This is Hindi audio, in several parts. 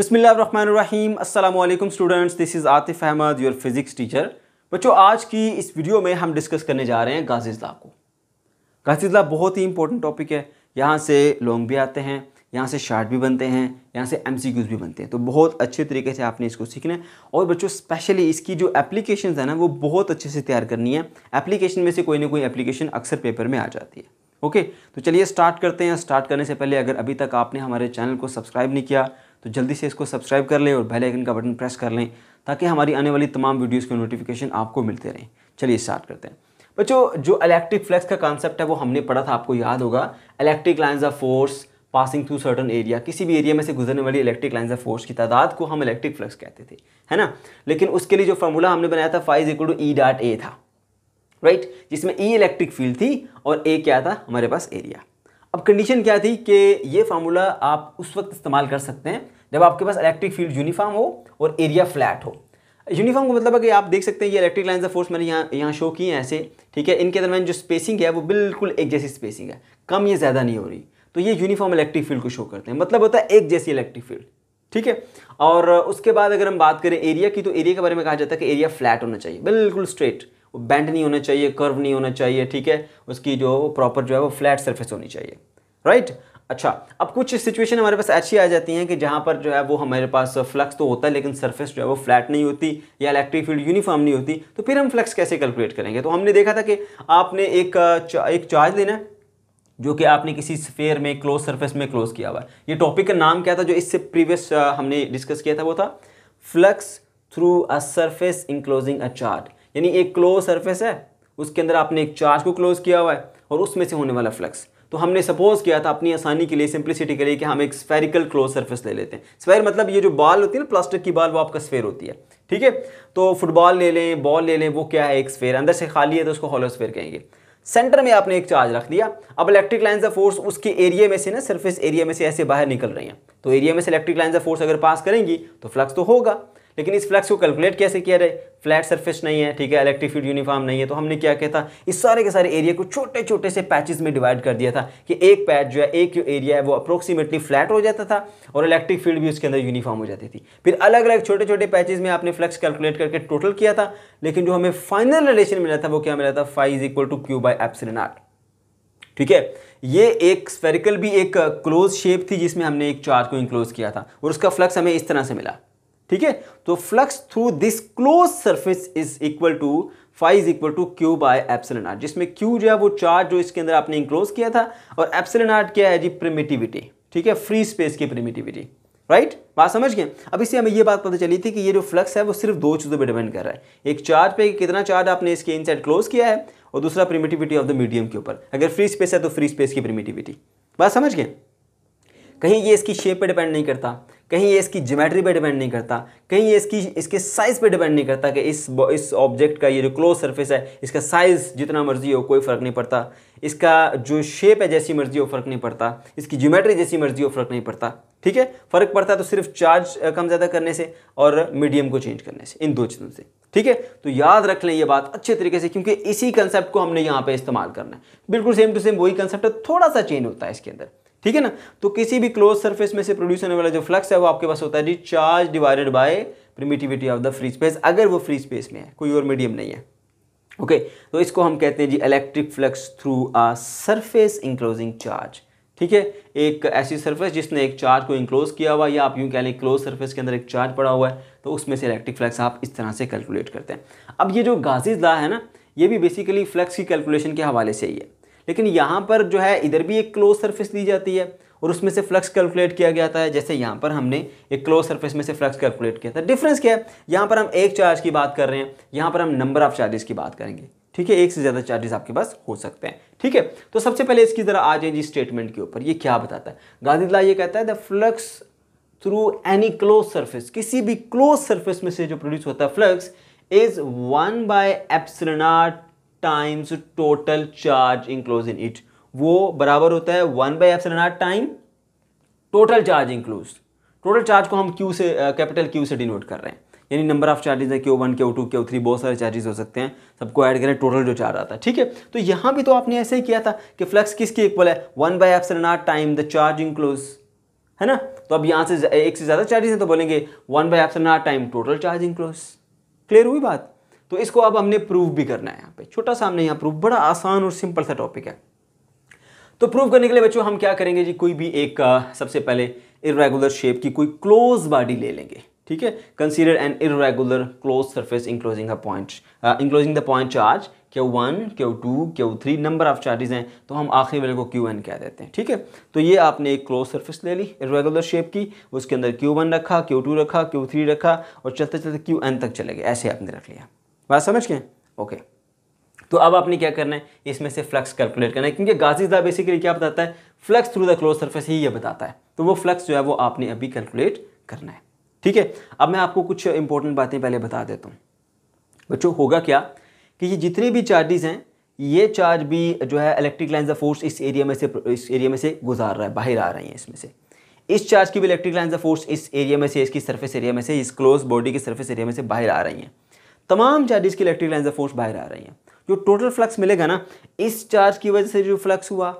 बिसमीम अल्लाम students this is Atif Ahmed your physics teacher बच्चों आज की इस वीडियो में हम डिस्कस करने जा रहे हैं गाजिजला को गाजिजला बहुत ही इंपॉर्टेंट टॉपिक है यहाँ से लॉन्ग भी आते हैं यहाँ से शार्ट भी बनते हैं यहाँ से एम भी बनते हैं तो बहुत अच्छे तरीके से आपने इसको सीखना है और बच्चों स्पेशली इसकी जो एप्लीकेशन है ना वो बहुत अच्छे से तैयार करनी है एप्लीकेशन में से कोई ना कोई एप्लीकेशन अक्सर पेपर में आ जाती है ओके तो चलिए स्टार्ट करते हैं स्टार्ट करने से पहले अगर अभी तक आपने हमारे चैनल को सब्सक्राइब नहीं किया तो जल्दी से इसको सब्सक्राइब कर लें और बेल आइकन का बटन प्रेस कर लें ताकि हमारी आने वाली तमाम वीडियोस के नोटिफिकेशन आपको मिलते रहें चलिए स्टार्ट करते हैं बच्चों जो इलेक्ट्रिक फ्लक्स का कॉन्सेप्ट है वो हमने पढ़ा था आपको याद होगा electric lines of force passing through certain area किसी भी एरिया में से गुजरने वाली इलेक्ट्रिक लाइन्स ऑफ फोर्स की तादाद को हम इलेक्ट्रिक फ्लक्स कहते थे है ना लेकिन उसके लिए जो फॉर्मूला हमने बनाया था phi is equal to E dot A था राइट right? जिसमें ई इलेक्ट्रिक फील्ड थी और ए क्या था हमारे पास एरिया अब कंडीशन क्या थी कि ये फार्मूला आप उस वक्त इस्तेमाल कर सकते हैं जब आपके पास इलेक्ट्रिक फील्ड यूनिफॉर्म हो और एरिया फ्लैट हो यूनिफॉर्म का मतलब है कि आप देख सकते हैं ये इलेक्ट्रिक लाइन्स ऑफ फोर्स मैंने यहाँ यहाँ शो किए हैं ऐसे ठीक है इनके दरमियान जो स्पेसिंग है वो बिल्कुल एक जैसी स्पेसिंग है कम ये ज़्यादा नहीं हो रही तो ये यूनिफॉर्म इलेक्ट्रिक फील्ड को शो करते हैं मतलब होता है एक जैसी इलेक्ट्रिक फील्ड ठीक है और उसके बाद अगर हम बात करें एरिया की तो एरिया के बारे में कहा जाता है कि एरिया फ्लैट होना चाहिए बिल्कुल स्ट्रेट वो बैंड नहीं होना चाहिए कर्व नहीं होना चाहिए ठीक है उसकी जो प्रॉपर जो है वो फ्लैट सरफेस होनी चाहिए राइट अच्छा अब कुछ सिचुएशन हमारे पास ऐसी आ जाती हैं कि जहाँ पर जो है वो हमारे पास फ्लक्स तो होता है लेकिन सरफेस जो है वो फ्लैट नहीं होती या इलेक्ट्रिक फील्ड यूनिफॉर्म नहीं होती तो फिर हम फ्लक्स कैसे कैलकुलेट करेंगे तो हमने देखा था कि आपने एक एक चार्ज लेना है जो कि आपने किसी स्फेयर में क्लोज सरफेस में क्लोज किया हुआ है ये टॉपिक का नाम क्या था जो इससे प्रीवियस हमने डिस्कस किया था वो था flux through a surface enclosing a charge यानी एक क्लोज सरफेस है उसके अंदर आपने एक चार्ज को क्लोज किया हुआ है और उसमें से होने वाला फ्लक्स तो हमने सपोज किया था अपनी आसानी के लिए सिंप्लिसिटी के लिए कि हम एक स्फेरिकल क्लोज सर्फेस ले लेते हैं स्फेयर मतलब ये जो बॉल होती है ना प्लास्टिक की बॉल वो आपका स्फेयर होती है ठीक है तो फुटबॉल ले लें बॉल ले लें वो क्या है एक स्फेयर अंदर से खाली है तो उसको हॉलो स्फेयर कहेंगे सेंटर में आपने एक चार्ज रख दिया अब इलेक्ट्रिक लाइन्स ऑफ फोर्स उसके एरिया में से ना सरफेस एरिया में से ऐसे बाहर निकल रही हैं तो एरिया में से इलेक्ट्रिक लाइन्स ऑफ फोर्स अगर पास करेंगी तो फ्लक्स तो होगा लेकिन इस फ्लैक्स को कैलकुलेट कैसे किया जाए फ्लैट सरफेस नहीं है ठीक है इलेक्ट्रिक फील्ड यूनिफॉर्म नहीं है तो हमने क्या किया था इस सारे के सारे एरिया को छोटे छोटे से पैचेस में डिवाइड कर दिया था कि एक पैच जो है एक जो एरिया है वो अप्रोक्सीमेटली फ्लैट हो जाता था और इलेक्ट्रिक फील्ड भी उसके अंदर यूनिफॉर्म हो जाती थी फिर अलग अलग छोटे छोटे पैचेज में आपने फ्लक्स कैलकुलेट करके टोटल किया था लेकिन जो हमें फाइनल रिलेशन मिला था वो क्या मिला था phi is equal to Q by R ठीक है ये एक स्फेरिकल भी एक क्लोज uh, शेप थी जिसमें हमने एक चार्ज को इंक्लोज किया था और उसका फ्लक्स हमें इस तरह से मिला ठीक है तो flux through this close surface is equal to phi is equal to Q by epsilon R जिसमें क्यू जो है वो चार्ज जो इसके अंदर आपने इंक्लोज किया था और एप्सिलन आर्ट क्या है जी प्रिमेटिविटी ठीक है फ्री स्पेस की प्रिमेटिविटी राइट बात समझ गए अब इससे हमें ये बात पता चली थी कि ये जो फ्लक्स है वो सिर्फ दो चीज़ों पर डिपेंड कर रहा है एक चार्ज पे कितना चार्ज आपने इसके इनसाइड क्लोज किया है और दूसरा प्रिमेटिविटी ऑफ द मीडियम के ऊपर अगर फ्री स्पेस है तो फ्री स्पेस की प्रिमेटिविटी बात समझ गए कहीं ये इसकी शेप पे डिपेंड नहीं करता कहीं ये इसकी ज्योमेट्री पे डिपेंड नहीं करता कहीं ये इसकी इसके साइज़ पे डिपेंड नहीं करता कि इस इस ऑब्जेक्ट का ये जो क्लोज सरफेस है इसका साइज़ जितना मर्जी हो कोई फ़र्क नहीं पड़ता इसका जो शेप है जैसी मर्जी हो फ़र्क नहीं पड़ता इसकी ज्योमेट्री जैसी मर्जी हो फ़र्क नहीं पड़ता ठीक है फ़र्क पड़ता है तो सिर्फ चार्ज कम ज़्यादा करने से और मीडियम को चेंज करने से इन दो चीज़ों से ठीक है तो याद रख लें ये बात अच्छे तरीके से क्योंकि इसी कंसेप्ट को हमने यहाँ पे इस्तेमाल करना है बिल्कुल सेम टू सेम वही कंसेप्ट है थोड़ा सा चेंज होता है इसके अंदर ठीक है ना तो किसी भी क्लोज सर्फेस में से प्रोड्यूस होने वाला जो फ्लक्स है वो आपके पास होता है जी charge divided by permittivity of the free space अगर वो फ्री स्पेस में है कोई और मीडियम नहीं है ओके okay, तो इसको हम कहते हैं जी electric flux through a surface enclosing charge ठीक है एक ऐसी सरफेस जिसने एक चार्ज को इंक्लोज किया हुआ या आप यूं कह लें क्लोज सरफेस के अंदर एक चार्ज पड़ा हुआ है तो उसमें से इलेक्ट्रिक फ्लक्स आप इस तरह से कैलकुलेट करते हैं अब ये जो गाजिज ला है ना ये भी बेसिकली फ्लक्स की कैलकुलेशन के हवाले से ही है लेकिन यहाँ पर जो है इधर भी एक क्लोज सर्फिस दी जाती है और उसमें से फ्लक्स कैलकुलेट किया गया था जैसे यहाँ पर हमने एक क्लोज सरफेस में से फ्लक्स कैलकुलेट किया था डिफरेंस क्या है यहाँ पर हम एक चार्ज की बात कर रहे हैं यहाँ पर हम नंबर ऑफ चार्जेस की बात करेंगे ठीक है एक से ज़्यादा चार्जेस आपके पास हो सकते हैं ठीक है तो सबसे पहले इसकी ज़रा आ जाए जी स्टेटमेंट के ऊपर ये क्या बताता है गांधीला ये कहता है the flux through any close surface किसी भी क्लोज सर्फिस में से जो प्रोड्यूस होता है flux is one by epsilon naught times total charge enclose in it वो बराबर होता है one by F seven R time total charge enclose total charge को हम क्यू से कैपिटल uh, क्यू से डिनोट कर रहे हैं यानी नंबर ऑफ चार्जेस है Q one Q two Q three बहुत सारे चार्जेस हो सकते हैं सबको ऐड करें टोटल जो चार्ज आता है ठीक है तो यहाँ भी तो आपने ऐसे ही किया था कि फ्लक्स किसके इक्वल है one by F seven R time the charge enclose है ना तो अब यहाँ से एक से ज़्यादा चार्जेस हैं तो बोलेंगे one by F seven R time total charge enclose clear हुई बात तो इसको अब हमने प्रूव भी करना है यहाँ पे छोटा सा हमने यहाँ प्रूफ बड़ा आसान और सिंपल सा टॉपिक है तो प्रूव करने के लिए बच्चों हम क्या करेंगे जी कोई भी एक सबसे पहले इरेगुलर शेप की कोई क्लोज बॉडी ले लेंगे ठीक है consider an irregular close surface enclosing a point enclosing the point charge Q one Q two Q three number of charges हैं तो हम आखिरी वाले को क्यू एन कह देते हैं ठीक है तो ये आपने एक क्लोज सरफेस ले ली इरेगुलर शेप की उसके अंदर क्यू वन रखा क्यू टू रखा क्यू थ्री रखा और चलते चलते क्यू एन तक चले गए ऐसे आपने रख लिया बात समझ के ओके तो अब आपने क्या करना है इसमें से फ्लक्स कैलकुलेट करना है क्योंकि गाजी दा बेसिकली क्या बताता है flux through the close surface ही ये बताता है तो वो फ्लक्स जो है वो आपने अभी कैलकुलेट करना है ठीक है अब मैं आपको कुछ इंपॉर्टेंट बातें पहले बता देता हूँ बच्चों होगा क्या कि ये जितने भी चार्जेस हैं ये चार्ज भी जो है इलेक्ट्रिक लाइन्स ऑफ फोर्स इस एरिया में से इस एरिया में से गुजार रहा है बाहर आ रही हैं इसमें से इस चार्ज की भी इलेक्ट्रिक लाइन्स ऑफ फोर्स इस एरिया में से इसकी सरफेस एरिया में से इस क्लोज बॉडी के सरफेस एरिया में से बाहर आ रही हैं तमाम चार्जेस की इलेक्ट्रिक लाइन ऑफ फोर्स बाहर आ रही हैं जो टोटल फ्लक्स मिलेगा ना इस चार्ज की वजह से जो फ्लक्स हुआ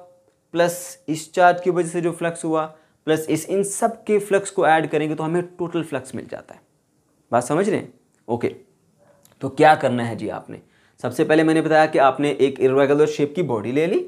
प्लस इस चार्ज की वजह से जो फ्लक्स हुआ प्लस इस इन सब के फ्लक्स को ऐड करेंगे तो हमें टोटल फ्लक्स मिल जाता है बात समझ रहे हैं ओके तो क्या करना है जी आपने सबसे पहले मैंने बताया कि आपने एक इरेगुलर शेप की बॉडी ले ली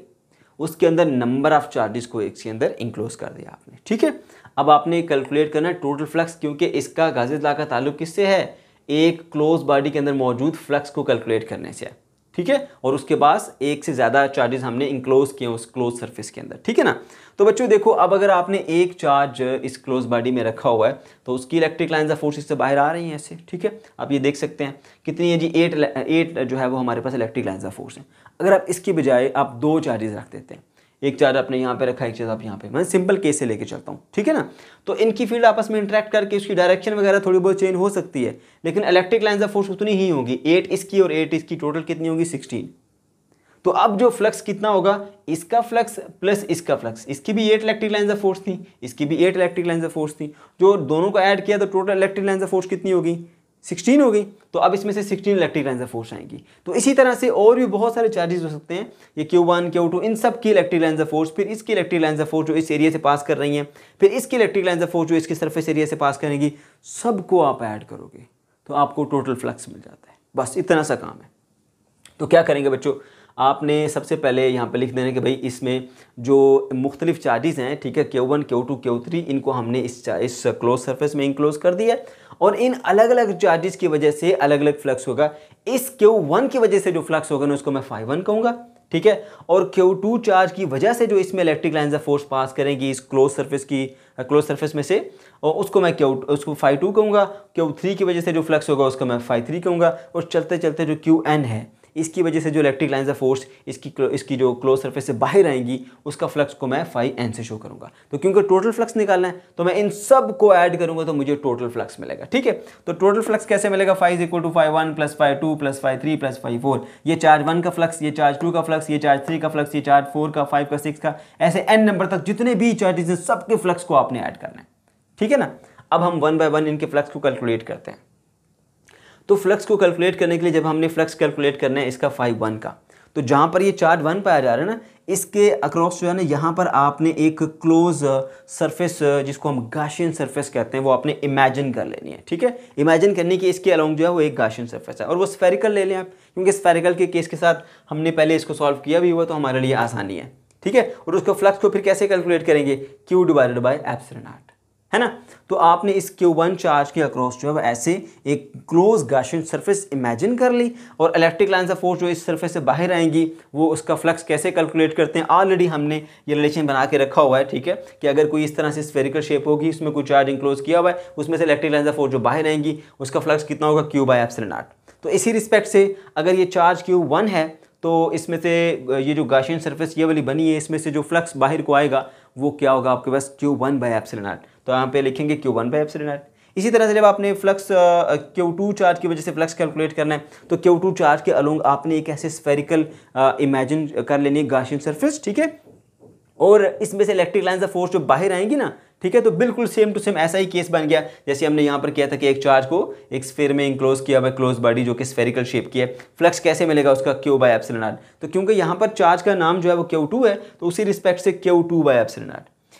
उसके अंदर नंबर ऑफ चार्जेस को एक के अंदर इंक्लोज कर दिया आपने ठीक है अब आपने कैलकुलेट करना है टोटल फ्लक्स क्योंकि इसका ला का ताल्लुक किससे है एक क्लोज बॉडी के अंदर मौजूद फ्लक्स को कैलकुलेट करने से है ठीक है और उसके पास एक से ज़्यादा चार्जेस हमने इंक्लोज किए उस क्लोज सरफेस के अंदर ठीक है ना तो बच्चों देखो अब अगर आपने एक चार्ज इस क्लोज बॉडी में रखा हुआ है तो उसकी इलेक्ट्रिक लाइन्स ऑफ फोर्स इससे बाहर आ रही हैं ऐसे ठीक है आप ये देख सकते हैं कितनी है जी एट एट जो है वो हमारे पास इलेक्ट्रिक लाइन्स ऑफ फोर्स है अगर आप इसकी बजाय आप दो चार्जेस रख देते हैं एक चार्ज आपने यहाँ पे रखा एक चार्ज आप यहाँ पे मैं सिंपल केस से लेके चलता हूँ ठीक है ना तो इनकी फील्ड आपस में इंटरेक्ट करके उसकी डायरेक्शन वगैरह थोड़ी बहुत चेंज हो सकती है लेकिन इलेक्ट्रिक लाइन ऑफ फोर्स उतनी ही होगी एट इसकी और एट इसकी टोटल कितनी होगी सिक्सटीन तो अब जो फ्लक्स कितना होगा इसका फ्लक्स प्लस इसका फ्लक्स इसकी भी eight electric line of force थी इसकी भी eight electric line of force थी जो दोनों को ऐड किया तो total electric line of force कितनी होगी सिक्सटीन हो गई तो अब इसमें से sixteen electric lines of force आएंगी तो इसी तरह से और भी बहुत सारे चार्जेस हो सकते हैं ये क्यू वन क्यू टू इन सब की इलेक्ट्रिक लाइन्स ऑफ फोर्स फिर इसकी इलेक्ट्रिक लाइन्स ऑफ फोर्स जो इस एरिया से पास कर रही हैं फिर इसकी इलेक्ट्रिक लाइन्स ऑफ फोर्स जो इसके सर्फेस एरिया से पास करेंगी सबको आप ऐड करोगे तो आपको टोटल फ्लक्स मिल जाता है बस इतना सा काम है तो क्या करेंगे बच्चों आपने सबसे पहले यहाँ पर लिख देना कि भाई इसमें जो मुख्तलिफ चार्जेस हैं ठीक है Q one Q two Q three इनको हमने इस इस क्लोज सर्फेस में इंक्लोज कर दिया है और इन अलग अलग चार्जेस की वजह से अलग अलग फ्लक्स होगा इस क्यू वन की वजह से जो फ्लक्स होगा ना उसको मैं फाइव वन कहूँगा ठीक है और Q2 टू चार्ज की वजह से जो इसमें electric line of force pass करेंगी इस क्लोज सर्फिस की क्लोज सर्फिस में से और उसको मैं क्यू उसको फाइव टू कहूँगा क्यू थ्री की वजह से जो फ्लक्स होगा उसको मैं फाइव थ्री कहूँगा और चलते चलते जो क्यू एन है इसकी वजह से जो इलेक्ट्रिक लाइन्स ऑफ फोर्स इसकी इसकी जो क्लोज सर्फेस से बाहर आएंगी उसका फ्लक्स को मैं फाइव एन से शो करूंगा तो क्योंकि टोटल फ्लक्स निकालना है तो मैं इन सब को ऐड करूंगा तो मुझे टोटल फ्लक्स मिलेगा ठीक है तो टोटल फ्लक्स कैसे मिलेगा five is equal to five one plus five two plus five three plus five four ये चार्ज वन का फ्लक्स ये चार्ज टू का फ्लक्स ये चार्ज थ्री का फ्लक्स ये चार्ज फोर का फाइव का सिक्स का ऐसे एन नंबर तक जितने भी चार्जेस हैं सबके फ्लक्स को आपने ऐड करना है ठीक है ना अब हम वन बाय वन इनके फ्लक्स को कैलकुलेट करते हैं तो फ्लक्स को कैलकुलेट करने के लिए जब हमने फ्लक्स कैलकुलेट करना है इसका फाइव वन का तो जहाँ पर ये चार्ज वन पाया जा रहा है ना इसके अक्रॉस जो है ना यहाँ पर आपने एक क्लोज सरफेस uh, uh, जिसको हम गाशियन सरफेस कहते हैं वो आपने इमेजिन कर लेनी है ठीक है इमेजिन करनी कि इसके अलोंग जो है वो एक गाशियन सरफेस है और वो स्फेरिकल ले लें आप क्योंकि स्फेरिकल के केस के साथ हमने पहले इसको सॉल्व किया भी हुआ तो हमारे लिए आसानी है ठीक है और उसको फ्लक्स को फिर कैसे कैलकुलेट करेंगे Q divided by epsilon R है ना तो आपने इस क्यू वन चार्ज के अक्रॉस जो है ऐसे एक क्लोज गाशियन सरफेस इमेजिन कर ली और इलेक्ट्रिक लाइन ऑफ फोर्स जो इस सरफेस से बाहर आएंगी वो उसका फ्लक्स कैसे कैलकुलेट करते हैं ऑलरेडी हमने ये रिलेशन बना के रखा हुआ है ठीक है कि अगर कोई इस तरह से स्फेरिकल शेप होगी उसमें कोई चार्ज इंक्लोज किया हुआ है उसमें से इलेक्ट्रिक लाइन ऑफ फोर्स जो बाहर आएंगी उसका फ्लक्स कितना होगा क्यू बाई एप्सिल नॉट तो इसी रिस्पेक्ट से अगर ये चार्ज क्यू वन है तो इसमें से ये जो गाशियन सर्फेस ये वाली बनी है इसमें से जो फ्लक्स बाहर को आएगा वो क्या होगा आपके पास Q one by epsilon naught तो यहाँ पे लिखेंगे Q one by epsilon R इसी तरह से जब आपने फ्लक्स क्यू टू चार्ज की वजह से फ्लक्स कैलकुलेट करना है तो क्यू टू चार्ज के अलोंग आपने एक ऐसे स्फेरिकल इमेजिन कर लेनी है गाशियन सर्फिस ठीक है और इसमें से इलेक्ट्रिक लाइन ऑफ फोर्स जो बाहर आएंगी ना ठीक है तो बिल्कुल सेम टू सेम ऐसा ही केस बन गया जैसे हमने यहाँ पर किया था कि एक चार्ज को एक स्फेयर में इंक्लोज किया हुआ क्लोज बॉडी जो कि स्फेरिकल शेप की है फ्लक्स कैसे मिलेगा उसका क्यू बाय एप्सिलन तो क्योंकि यहाँ पर चार्ज का नाम जो है वो क्यू टू है तो उसी रिस्पेक्ट से क्यू टू बाय एप्सिलन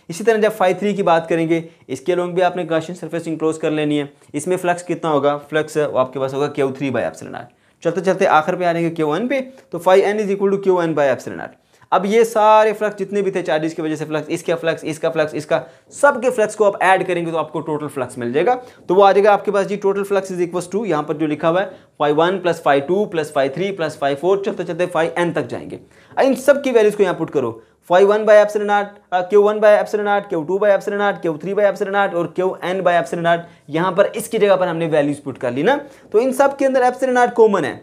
इसी तरह जब फाइव थ्री की बात करेंगे इसके लोग भी आपने गाशियन सर्फेस इंक्लोज कर लेनी है इसमें फ्लक्स कितना होगा फ्लक्स आपके पास होगा Q three by epsilon R चलते चलते आखिर पे आ जाएंगे क्यू एन पे तो five N is equal to Q N by epsilon R अब ये सारे फ्लक्स जितने भी थे चार्जेस की वजह से फ्लक्स इसका फ्लक्स इसका फ्लक्स इसका सबके फ्लक्स को आप ऐड करेंगे तो आपको टोटल फ्लक्स मिल जाएगा तो वो आ जाएगा आपके पास जी total flux is equal to यहाँ पर जो लिखा हुआ है five one plus five two plus five three plus five four चलते चलते फाइव एन तक जाएंगे इन सब की वैल्यूज को यहाँ पुट करो five one by epsilon art Q one by epsilon art Q two by epsilon art Q three by epsilon art और Q N by epsilon art यहाँ पर इसकी जगह पर हमने वैल्यूज पुट कर ली ना तो इन सब के अंदर एप्सिलन आर्ट कॉमन है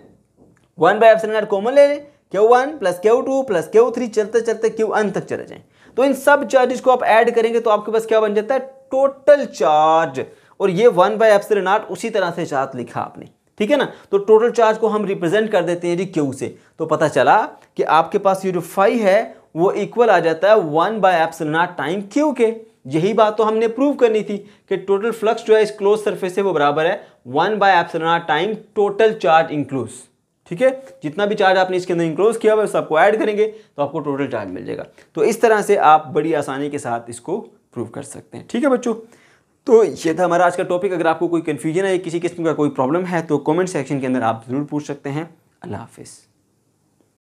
one by epsilon art common ले Q one plus Q two plus Q three चलते चलते क्यू एन तक चले जाएं तो इन सब चार्जेस को आप ऐड करेंगे तो आपके पास क्या बन जाता है टोटल चार्ज और ये वन बाई एप्सिलन आर्ट उसी तरह से चार्ज लिखा आपने ठीक है ना तो टोटल चार्ज को हम रिप्रेजेंट कर देते हैं जी क्यू से तो पता चला कि आपके पास ये जो फाइव है वो इक्वल आ जाता है one by epsilon time Q के यही बात तो हमने प्रूव करनी थी कि टोटल फ्लक्स जो है इस क्लोज सरफेस से वो बराबर है one by epsilon time total charge enclosed ठीक है जितना भी चार्ज आपने इसके अंदर इंक्लोज किया हुआ है सबको ऐड करेंगे तो आपको टोटल चार्ज मिल जाएगा तो इस तरह से आप बड़ी आसानी के साथ इसको प्रूव कर सकते हैं ठीक है बच्चों तो ये था हमारा आज का टॉपिक अगर आपको कोई कन्फ्यूजन है किसी किस्म का कोई प्रॉब्लम है तो कॉमेंट सेक्शन के अंदर आप ज़रूर पूछ सकते हैं अल्लाह हाफिज़